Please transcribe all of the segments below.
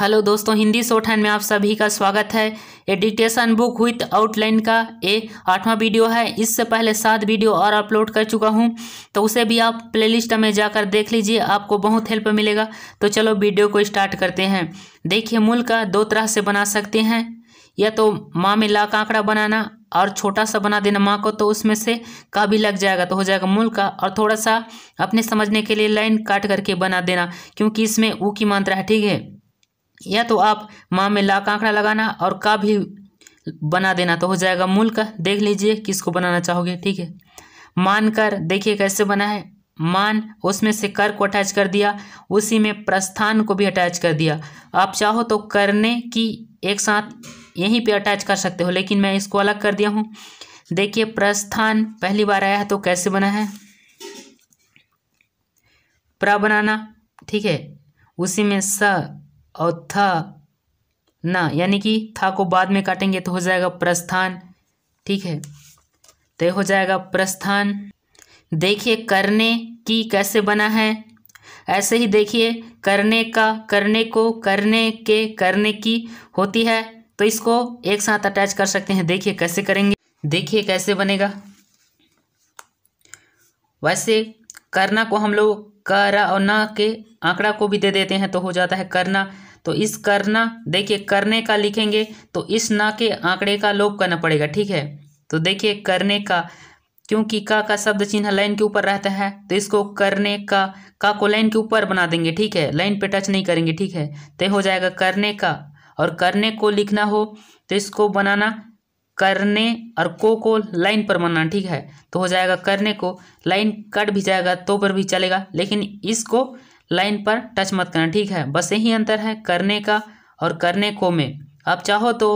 Hello दोस्तों हिंदी सोठान में आप सभी का स्वागत है ये डिक्टेशन बुक विथ आउटलाइन का ये आठवां वीडियो है इससे पहले सात वीडियो और अपलोड कर चुका हूँ तो उसे भी आप प्लेलिस्ट में जाकर देख लीजिए आपको बहुत हेल्प मिलेगा तो चलो वीडियो को स्टार्ट करते हैं देखिए मूल का दो तरह से बना सकते हैं या तो माँ में ला का आंकड़ा बनाना और छोटा सा बना देना माँ को तो उसमें से का भी लग जाएगा तो हो जाएगा मूल का और थोड़ा सा अपने समझने के लिए लाइन काट करके बना देना क्योंकि इसमें ऊ की मात्रा है ठीक है या तो आप माँ में लाख आंकड़ा लगाना और का भी बना देना तो हो जाएगा मूल का देख लीजिए किसको बनाना चाहोगे ठीक है मान कर देखिए कैसे बना है मान उसमें से कर को अटैच कर दिया उसी में प्रस्थान को भी अटैच कर दिया आप चाहो तो करने की एक साथ यहीं पे अटैच कर सकते हो लेकिन मैं इसको अलग कर दिया हूँ देखिए प्रस्थान पहली बार आया है तो कैसे बना है प्र बनाना ठीक है उसी में स और था ना यानी कि था को बाद में काटेंगे तो हो जाएगा प्रस्थान ठीक है तो हो जाएगा प्रस्थान देखिए करने की कैसे बना है ऐसे ही देखिए करने का करने को करने के करने की होती है तो इसको एक साथ अटैच कर सकते हैं देखिए कैसे करेंगे देखिए कैसे बनेगा वैसे करना को हम लोग करना के आंकड़ा को भी दे देते हैं तो हो जाता है करना तो इस करना देखिए करने का लिखेंगे तो इस ना के आंकड़े का लोप करना पड़ेगा ठीक है तो देखिए करने का क्योंकि का का शब्द चिन्ह लाइन के ऊपर रहता है तो इसको करने का का को लाइन के ऊपर बना देंगे ठीक है लाइन पे टच नहीं करेंगे ठीक है तो हो जाएगा करने का और करने को लिखना हो तो इसको बनाना करने और को को लाइन पर मानना ठीक है तो हो जाएगा करने को लाइन कट भी जाएगा तो पर भी चलेगा लेकिन इसको लाइन पर टच मत करना ठीक है बस यही अंतर है करने का और करने को में आप चाहो तो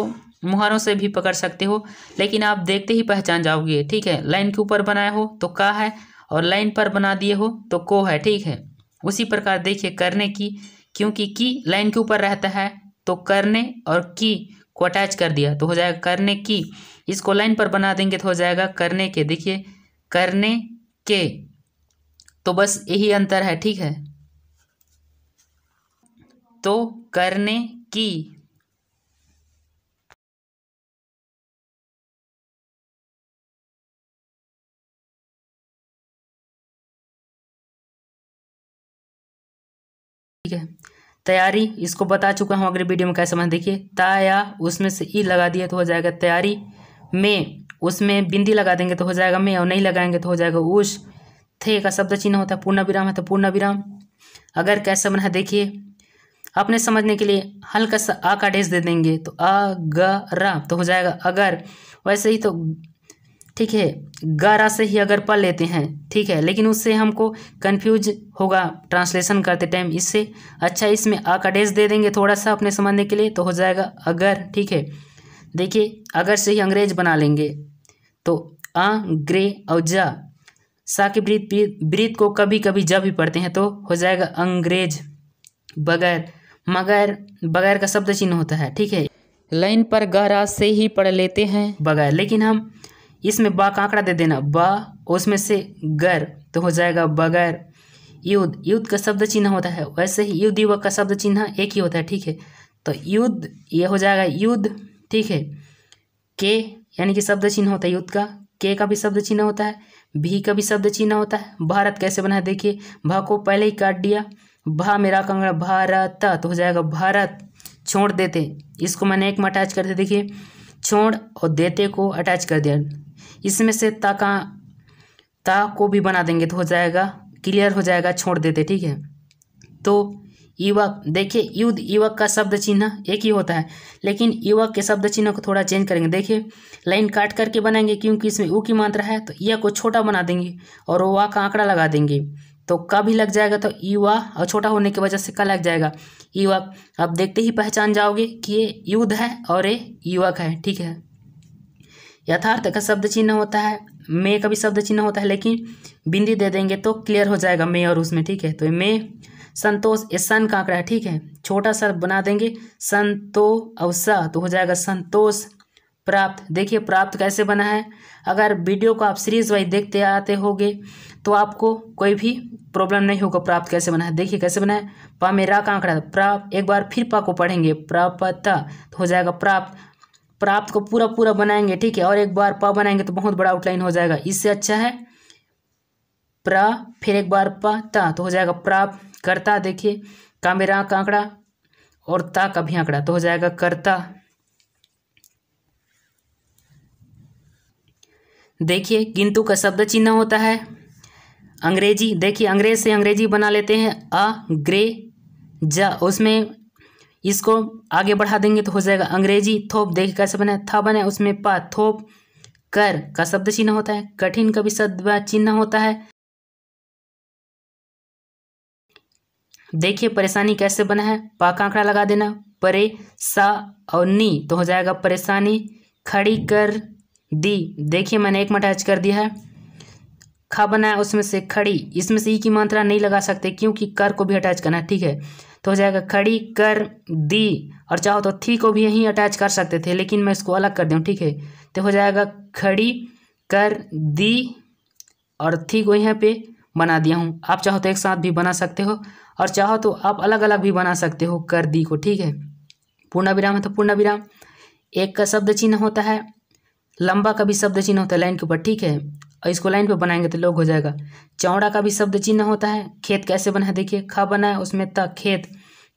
मुहारों से भी पकड़ सकते हो लेकिन आप देखते ही पहचान जाओगे ठीक है लाइन के ऊपर बनाए हो तो का है और लाइन पर बना दिए हो तो को है ठीक है उसी प्रकार देखिए करने की क्योंकि की लाइन के ऊपर रहता है तो करने और की को अटैच कर दिया तो हो जाएगा करने की इसको लाइन पर बना देंगे तो हो जाएगा करने के देखिए करने के तो बस यही अंतर है ठीक है तो करने की ठीक है तैयारी इसको बता चुका हूँ अगले वीडियो में कैसे समझ देखिए ताया उसमें से ई लगा दिया तो हो जाएगा तैयारी में उसमें बिंदी लगा देंगे तो हो जाएगा में और नहीं लगाएंगे तो हो जाएगा उस थे का शब्द चिन्ह होता है पूर्ण विराम है तो पूर्ण विराम अगर कैसे बना देखिए अपने समझने के लिए हल्का सा आ का डेस दे देंगे तो अगरा तो हो जाएगा अगर वैसे ही तो ठीक है गारा से ही अगर पढ़ लेते हैं ठीक है लेकिन उससे हमको कंफ्यूज होगा ट्रांसलेशन करते टाइम इससे अच्छा इसमें आ का दे देंगे थोड़ा सा अपने समझने के लिए तो हो जाएगा अगर ठीक है देखिए अगर से ही अंग्रेज बना लेंगे तो आ ग्रे और जा सा के ब्रीत ब्रीत को कभी कभी जब भी पढ़ते हैं तो हो जाएगा अंग्रेज बगैर मगैर बगैर का शब्द चिन्ह होता है ठीक है लाइन पर गहरा से ही पढ़ लेते हैं बगैर लेकिन हम इसमें बा का आंकड़ा दे देना बा और उसमें से गर तो हो जाएगा बगर युद्ध युद्ध का शब्द चिन्ह होता है वैसे ही युद्ध युवक का शब्द चिन्ह एक ही होता है ठीक है तो युद्ध ये हो जाएगा युद्ध ठीक है के यानी कि शब्द चिन्ह होता है युद्ध का के का भी शब्द चिन्ह होता है भी का भी शब्द चिन्ह होता है भारत कैसे बना है देखिए भा को पहले ही काट दिया भा मेरा कंगड़ा भारत तो हो जाएगा भारत छोड़ देते इसको मैंने एक में अटैच कर दिया देखिए छोड़ और देते को अटैच कर दिया इसमें से ता का ता को भी बना देंगे तो हो जाएगा क्लियर हो जाएगा छोड़ देते ठीक है तो युवक देखिए युद्ध युवक का शब्द चिन्ह एक ही होता है लेकिन युवक के शब्द चिन्ह को थोड़ा चेंज करेंगे देखिए लाइन काट करके बनाएंगे क्योंकि इसमें ऊ की मात्रा है तो यह को छोटा बना देंगे और वाह का आंकड़ा लगा देंगे तो का भी लग जाएगा तो युवा और छोटा होने की वजह से का लग जाएगा युवक अब देखते ही पहचान जाओगे कि ये युद्ध है और ये युवक है ठीक है यथार्थ का शब्द चिन्ह होता है मे का भी शब्द चिन्ह होता है लेकिन बिंदी दे देंगे तो क्लियर हो जाएगा मे और उसमें ठीक है तो मे संतोष ए सन का आंकड़ा है ठीक है छोटा सा बना देंगे संतो अवसा तो हो जाएगा संतोष प्राप्त देखिए प्राप्त कैसे बना है अगर वीडियो को आप सीरीज वाइज देखते आते होगे तो आपको कोई भी प्रॉब्लम नहीं होगा प्राप्त कैसे बना है देखिए कैसे बना है पा मेरा का आंकड़ा प्राप्त एक बार फिर पा को पढ़ेंगे प्राप्त तो हो जाएगा प्राप्त प्राप्त को पूरा पूरा बनाएंगे ठीक है और एक बार प बनाएंगे तो बहुत बड़ा आउटलाइन हो जाएगा इससे अच्छा है प्र फिर एक बार प ता तो हो जाएगा प्राप्त करता देखिए का मेरा और ता का भी आंकड़ा तो हो जाएगा करता देखिए किंतु का शब्द चिन्ह होता है अंग्रेजी देखिए अंग्रेज से अंग्रेजी बना लेते हैं अ ग्रे जा उसमें इसको आगे बढ़ा देंगे तो हो जाएगा अंग्रेजी थोप देखिए कैसे बने था बने उसमें पा थोप कर का शब्द चिन्ह होता है कठिन का भी शब्द चिन्ह होता है देखिए परेशानी कैसे बना है पा कांकड़ा लगा देना परे सा और नी तो हो जाएगा परेशानी खड़ी कर दी देखिए मैंने एक में कर दिया है खा बना है उसमें से खड़ी इसमें से ई की मात्रा नहीं लगा सकते क्योंकि कर को भी अटैच करना है ठीक है तो हो जाएगा खड़ी कर दी और चाहो तो थी को भी यहीं अटैच कर सकते थे लेकिन मैं इसको अलग कर दूँ ठीक है तो हो जाएगा खड़ी कर दी और थी को यहाँ पे बना दिया हूँ आप चाहो तो एक साथ भी बना सकते हो और चाहो तो आप अलग अलग भी बना सकते हो कर दी को ठीक है पूर्ण विराम है तो पूर्ण विराम एक का शब्द चिन्ह होता है लंबा का भी शब्द चिन्ह होता है लाइन के ऊपर ठीक है और इसको लाइन पे बनाएंगे तो लोग हो जाएगा चौड़ा का भी शब्द चिन्ह होता है खेत कैसे बना है देखिए ख बना है उसमें त खेत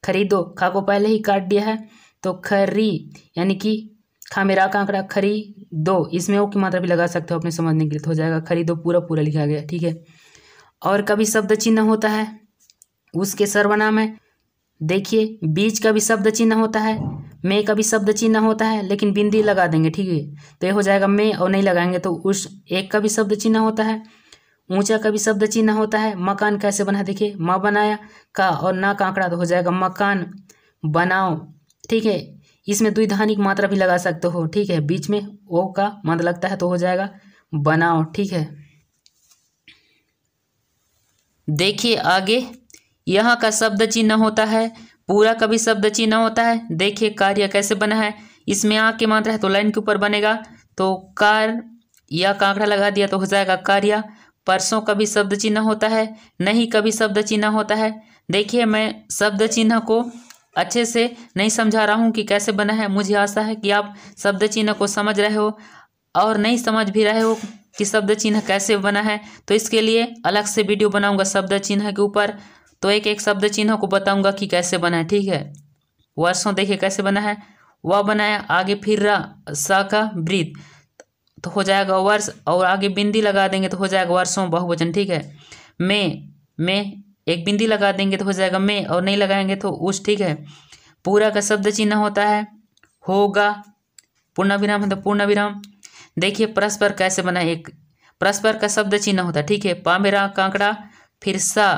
खरीदो खा को पहले ही काट दिया है तो खरी यानी कि खा मेरा का आंकड़ा खरी दो इसमें ओ की मात्रा भी लगा सकते हो अपने समझने के लिए तो हो जाएगा खरीदो पूरा पूरा लिखा गया ठीक है और कभी शब्द चिन्ह होता है उसके सर्वनाम है देखिए बीज का भी शब्द चिन्ह होता है में कभी शब्द चिन्ह होता है लेकिन बिंदी लगा देंगे ठीक है तो ये हो जाएगा मे और नहीं लगाएंगे तो उस एक का भी शब्द चिन्ह होता है ऊंचा का भी शब्द चिन्ह होता है मकान कैसे बना देखिए माँ बनाया का और ना आंकड़ा तो हो जाएगा मकान बनाओ ठीक है इसमें द्विधानिक मात्रा भी लगा सकते हो ठीक है बीच में ओ का मंद लगता है तो हो जाएगा बनाओ ठीक है देखिए आगे यहाँ का शब्द चिन्ह होता है पूरा कभी शब्द चिन्ह होता है देखिए कार्य कैसे बना है इसमें आ के मात्रा है तो लाइन के ऊपर बनेगा तो कार या कांकड़ा लगा दिया तो हो जाएगा कार्य परसों कभी शब्द चिन्ह होता है नहीं कभी शब्द चिन्ह होता है देखिए मैं शब्द चिन्ह को अच्छे से नहीं समझा रहा हूँ कि कैसे बना है मुझे आशा है कि आप शब्द चिन्ह को समझ रहे हो और नहीं समझ भी रहे हो कि शब्द चिन्ह कैसे बना है तो इसके लिए अलग से वीडियो बनाऊंगा शब्द चिन्ह के ऊपर तो एक एक शब्द चिन्हों को बताऊंगा कि कैसे बना है ठीक है वर्षों देखिए कैसे बना है वह बनाया आगे फिर रहा स का वृत्त तो हो जाएगा वर्ष और आगे बिंदी लगा देंगे तो हो जाएगा वर्षों बहुवचन ठीक है में में एक बिंदी लगा देंगे तो हो जाएगा मैं और नहीं लगाएंगे तो उस ठीक है पूरा का शब्द चिन्ह होता है होगा पूर्ण विराम है तो पूर्ण विराम देखिए परस्पर कैसे बना एक परस्पर का शब्द चिन्ह होता है ठीक है पामेरा कांकड़ा फिर सा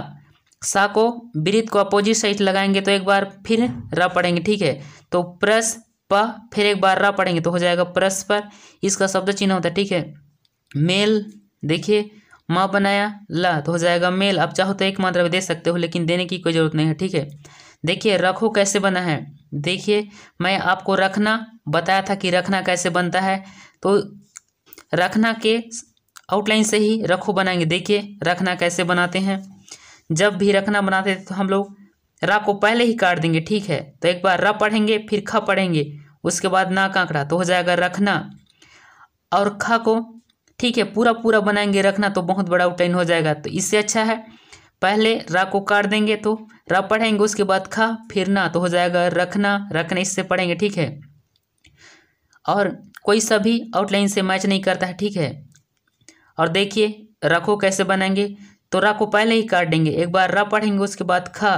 सा को ब्रीत को अपोजिट साइड लगाएंगे तो एक बार फिर र पढ़ेंगे ठीक है तो प्रस प फिर एक बार र पढ़ेंगे तो हो जाएगा प्रस पर इसका शब्द चिन्ह होता है ठीक है मेल देखिए म बनाया ला तो हो जाएगा मेल आप चाहो तो एक मात्रा में दे सकते हो लेकिन देने की कोई ज़रूरत नहीं है ठीक है देखिए रखो कैसे बना है देखिए मैं आपको रखना बताया था कि रखना कैसे बनता है तो रखना के आउटलाइन से ही रखो बनाएंगे देखिए रखना कैसे बनाते हैं जब भी रखना बनाते थे तो हम लोग रा को पहले ही काट देंगे ठीक है तो एक बार रा पढ़ेंगे फिर ख पढ़ेंगे उसके बाद ना कांकड़ा तो हो जाएगा रखना और ख को ठीक है पूरा पूरा बनाएंगे रखना तो बहुत बड़ा उटैन हो जाएगा तो इससे अच्छा है पहले रा को काट देंगे तो रा पढ़ेंगे उसके बाद खा फिर ना तो हो जाएगा रखना रखना इससे पढ़ेंगे ठीक है और कोई सा भी आउटलाइन से मैच नहीं करता है ठीक है और देखिए रखो कैसे बनाएंगे तो रा को पहले ही काट देंगे एक बार रा पढ़ेंगे उसके बाद ख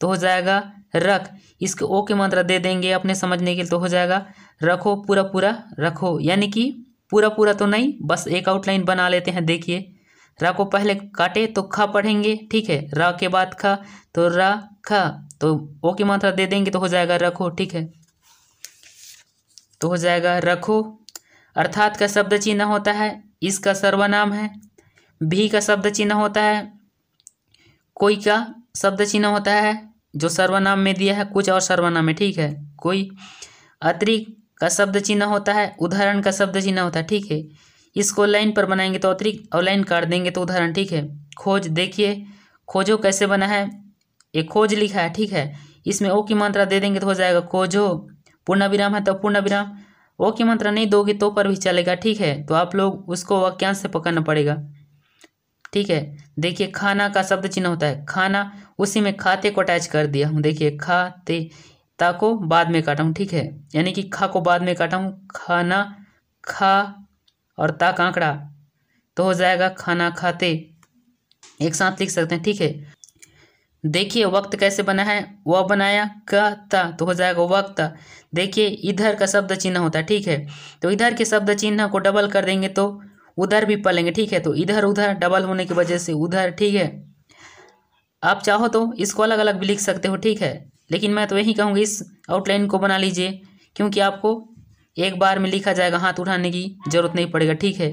तो हो जाएगा रख इसके ओ के मात्रा दे देंगे अपने समझने के लिए तो हो जाएगा रखो पूरा पूरा रखो यानी कि पूरा पूरा तो नहीं बस एक आउटलाइन बना लेते हैं देखिए रा को पहले काटे तो ख पढ़ेंगे ठीक है र के बाद ख तो र ख तो ओ की मात्रा दे देंगे तो हो जाएगा रखो ठीक है तो हो जाएगा रखो अर्थात का शब्द चिन्ह होता है इसका सर्वनाम है भी का शब्द चिन्ह होता है कोई का शब्द चिन्ह होता है जो सर्वनाम में दिया है कुछ और सर्वनाम में ठीक है कोई अतिरिक्त का शब्द चिन्ह होता है उदाहरण का शब्द चिन्ह होता है ठीक है इसको लाइन पर बनाएंगे तो अतिरिक्त और लाइन काट देंगे तो उदाहरण ठीक है खोज देखिए खोजो कैसे बना है ये खोज लिखा है ठीक है इसमें ओ की मात्रा दे देंगे तो हो जाएगा खोजो पूर्ण विराम है तो पूर्ण विराम ओ की मात्रा नहीं दोगे तो पर भी चलेगा ठीक है तो आप लोग उसको वाक्यांश से पकड़ना पड़ेगा ठीक है देखिए खाना का शब्द चिन्ह होता है खाना उसी में खाते को अटैच कर दिया हूँ देखिए खाते ता को बाद में काटा हूँ ठीक है यानी कि खा को बाद में काटा हूँ खाना खा और ता कांकड़ा तो हो जाएगा खाना खाते एक साथ लिख सकते हैं ठीक है देखिए वक्त कैसे बना है वह बनाया का ता तो हो जाएगा वक्त देखिए इधर का शब्द चिन्ह होता है ठीक है तो इधर के शब्द चिन्ह को डबल कर देंगे तो उधर भी पलेंगे ठीक है तो इधर उधर डबल होने की वजह से उधर ठीक है आप चाहो तो इसको अलग अलग भी लिख सकते हो ठीक है लेकिन मैं तो यही कहूँगी इस आउटलाइन को बना लीजिए क्योंकि आपको एक बार में लिखा जाएगा हाथ उठाने की जरूरत नहीं पड़ेगा ठीक है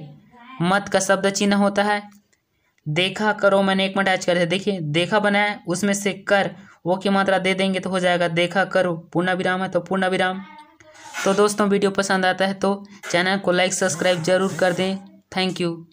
मत का शब्द चिन्ह होता है देखा करो मैंने एक मिनट अटैच कर दिया देखिए देखा बनाया उसमें से कर वो की मात्रा दे देंगे तो हो जाएगा देखा करो पूर्ण विराम है तो पूर्ण विराम तो दोस्तों वीडियो पसंद आता है तो चैनल को लाइक सब्सक्राइब जरूर कर दें Thank you.